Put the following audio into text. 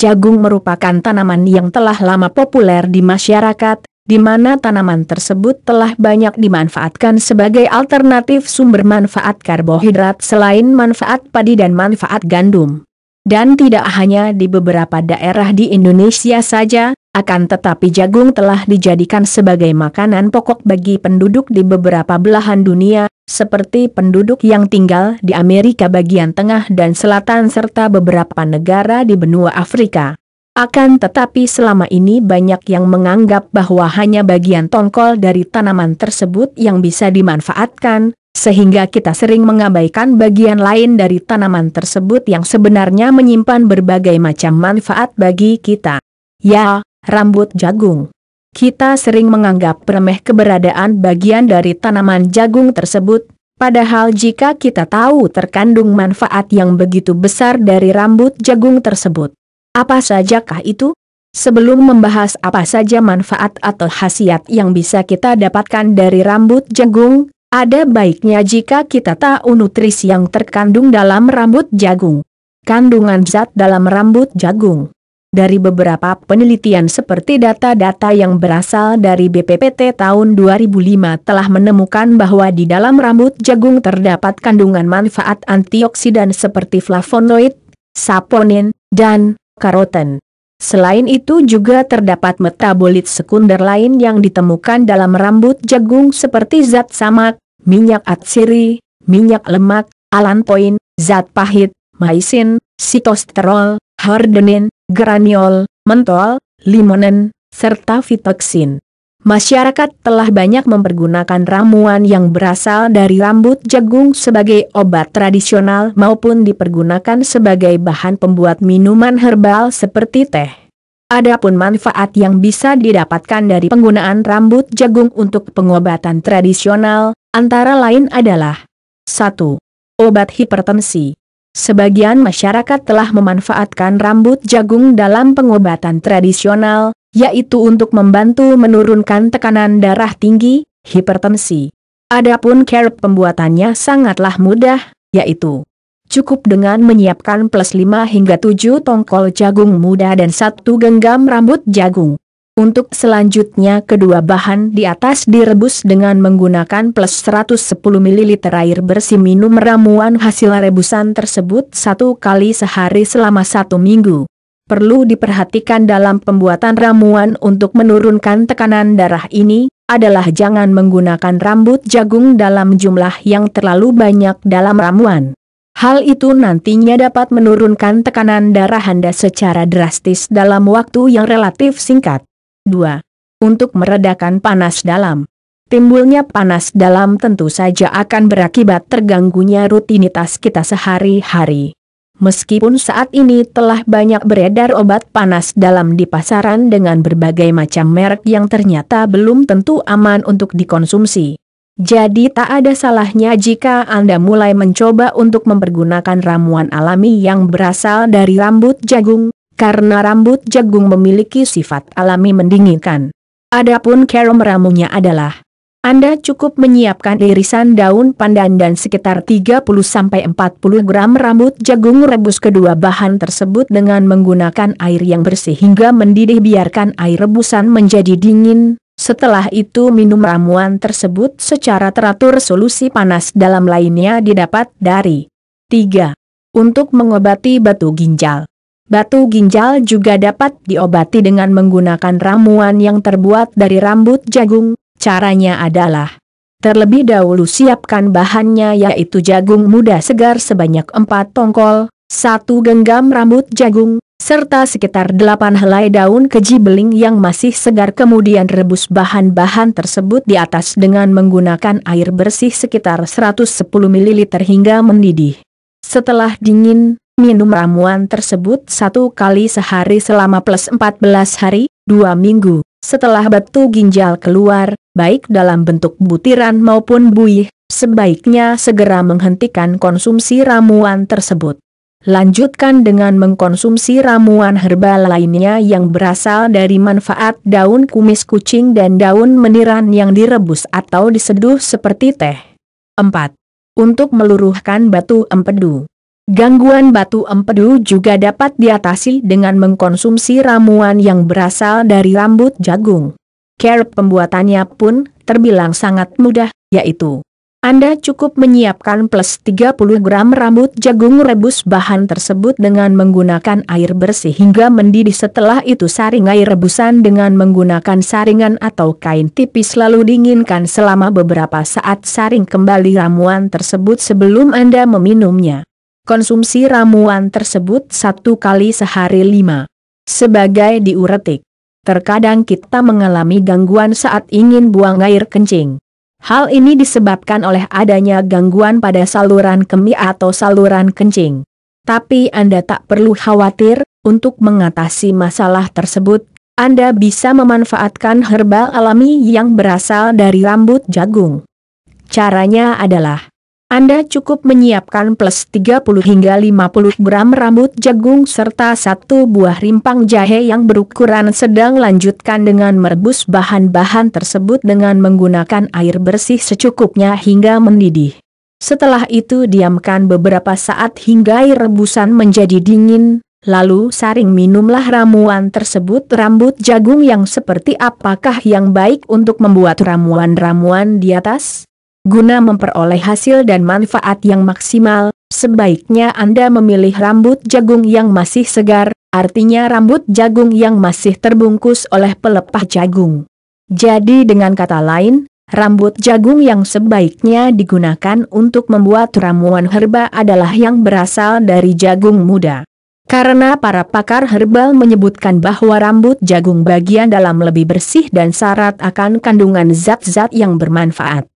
Jagung merupakan tanaman yang telah lama populer di masyarakat, di mana tanaman tersebut telah banyak dimanfaatkan sebagai alternatif sumber manfaat karbohidrat selain manfaat padi dan manfaat gandum. Dan tidak hanya di beberapa daerah di Indonesia saja, akan tetapi jagung telah dijadikan sebagai makanan pokok bagi penduduk di beberapa belahan dunia, seperti penduduk yang tinggal di Amerika bagian tengah dan selatan serta beberapa negara di benua Afrika. Akan tetapi selama ini banyak yang menganggap bahwa hanya bagian tongkol dari tanaman tersebut yang bisa dimanfaatkan, sehingga kita sering mengabaikan bagian lain dari tanaman tersebut yang sebenarnya menyimpan berbagai macam manfaat bagi kita. Ya, rambut jagung. Kita sering menganggap remeh keberadaan bagian dari tanaman jagung tersebut, padahal jika kita tahu terkandung manfaat yang begitu besar dari rambut jagung tersebut. Apa sajakah itu? Sebelum membahas apa saja manfaat atau khasiat yang bisa kita dapatkan dari rambut jagung, ada baiknya jika kita tahu nutrisi yang terkandung dalam rambut jagung. Kandungan zat dalam rambut jagung dari beberapa penelitian seperti data-data yang berasal dari BPPT tahun 2005 telah menemukan bahwa di dalam rambut jagung terdapat kandungan manfaat antioksidan seperti flavonoid, saponin, dan karoten. Selain itu juga terdapat metabolit sekunder lain yang ditemukan dalam rambut jagung seperti zat samak, minyak atsiri, minyak lemak, alantoin, zat pahit, maisin, sitosterol, hardenin, geraniol, mentol, limonen, serta fitoksin. Masyarakat telah banyak mempergunakan ramuan yang berasal dari rambut jagung sebagai obat tradisional maupun dipergunakan sebagai bahan pembuat minuman herbal seperti teh. Adapun manfaat yang bisa didapatkan dari penggunaan rambut jagung untuk pengobatan tradisional, antara lain adalah 1. Obat hipertensi Sebagian masyarakat telah memanfaatkan rambut jagung dalam pengobatan tradisional, yaitu untuk membantu menurunkan tekanan darah tinggi, hipertensi. Adapun care pembuatannya sangatlah mudah, yaitu cukup dengan menyiapkan plus 5 hingga 7 tongkol jagung muda dan satu genggam rambut jagung. Untuk selanjutnya kedua bahan di atas direbus dengan menggunakan plus 110 ml air bersih minum ramuan hasil rebusan tersebut satu kali sehari selama satu minggu. Perlu diperhatikan dalam pembuatan ramuan untuk menurunkan tekanan darah ini, adalah jangan menggunakan rambut jagung dalam jumlah yang terlalu banyak dalam ramuan. Hal itu nantinya dapat menurunkan tekanan darah Anda secara drastis dalam waktu yang relatif singkat. 2. Untuk meredakan panas dalam. Timbulnya panas dalam tentu saja akan berakibat terganggunya rutinitas kita sehari-hari. Meskipun saat ini telah banyak beredar obat panas dalam di pasaran dengan berbagai macam merek yang ternyata belum tentu aman untuk dikonsumsi. Jadi tak ada salahnya jika Anda mulai mencoba untuk mempergunakan ramuan alami yang berasal dari rambut jagung, karena rambut jagung memiliki sifat alami mendinginkan. Adapun cara meramunya adalah, Anda cukup menyiapkan irisan daun pandan dan sekitar 30-40 gram rambut jagung rebus kedua bahan tersebut dengan menggunakan air yang bersih hingga mendidih biarkan air rebusan menjadi dingin, setelah itu minum ramuan tersebut secara teratur solusi panas dalam lainnya didapat dari 3. Untuk mengobati batu ginjal Batu ginjal juga dapat diobati dengan menggunakan ramuan yang terbuat dari rambut jagung, caranya adalah Terlebih dahulu siapkan bahannya yaitu jagung muda segar sebanyak 4 tongkol, 1 genggam rambut jagung, serta sekitar 8 helai daun keji beling yang masih segar kemudian rebus bahan-bahan tersebut di atas dengan menggunakan air bersih sekitar 110 ml hingga mendidih. Setelah dingin, minum ramuan tersebut satu kali sehari selama plus 14 hari, dua minggu. Setelah batu ginjal keluar, baik dalam bentuk butiran maupun buih, sebaiknya segera menghentikan konsumsi ramuan tersebut. Lanjutkan dengan mengkonsumsi ramuan herbal lainnya yang berasal dari manfaat daun kumis kucing dan daun meniran yang direbus atau diseduh seperti teh. 4. Untuk meluruhkan batu empedu Gangguan batu empedu juga dapat diatasi dengan mengkonsumsi ramuan yang berasal dari rambut jagung. Care pembuatannya pun terbilang sangat mudah, yaitu Anda cukup menyiapkan plus 30 gram rambut jagung rebus bahan tersebut dengan menggunakan air bersih hingga mendidih setelah itu saring air rebusan dengan menggunakan saringan atau kain tipis lalu dinginkan selama beberapa saat saring kembali ramuan tersebut sebelum Anda meminumnya. Konsumsi ramuan tersebut satu kali sehari lima. Sebagai diuretik. Terkadang kita mengalami gangguan saat ingin buang air kencing. Hal ini disebabkan oleh adanya gangguan pada saluran kemih atau saluran kencing. Tapi Anda tak perlu khawatir, untuk mengatasi masalah tersebut, Anda bisa memanfaatkan herbal alami yang berasal dari rambut jagung. Caranya adalah anda cukup menyiapkan plus 30 hingga 50 gram rambut jagung serta satu buah rimpang jahe yang berukuran sedang lanjutkan dengan merebus bahan-bahan tersebut dengan menggunakan air bersih secukupnya hingga mendidih. Setelah itu diamkan beberapa saat hingga air rebusan menjadi dingin, lalu saring minumlah ramuan tersebut rambut jagung yang seperti apakah yang baik untuk membuat ramuan-ramuan di atas? Guna memperoleh hasil dan manfaat yang maksimal, sebaiknya Anda memilih rambut jagung yang masih segar, artinya rambut jagung yang masih terbungkus oleh pelepah jagung. Jadi dengan kata lain, rambut jagung yang sebaiknya digunakan untuk membuat ramuan herba adalah yang berasal dari jagung muda. Karena para pakar herbal menyebutkan bahwa rambut jagung bagian dalam lebih bersih dan syarat akan kandungan zat-zat yang bermanfaat.